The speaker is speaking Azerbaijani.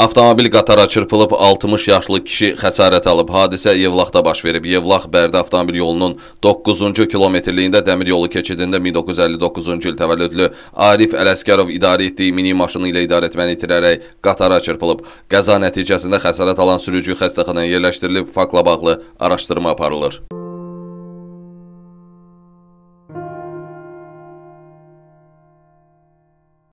Avtomobil qatara çırpılıb 60 yaşlı kişi xəsarət alıb. Hadisə Yevlaxda baş verib. Yevlax Bərdə avtomobil yolunun 9-cu kilometrliyində dəmir yolu keçidində 1959-cu il təvəllüdlü Arif Ələskərov idarə etdiyi mini maşını ilə idarəetməni itirərək qatara çırpılıb. Qəza nəticəsində xəsarət alan sürücü xəstəxanaya yerləşdirilib. Faktla bağlı araşdırma aparılır.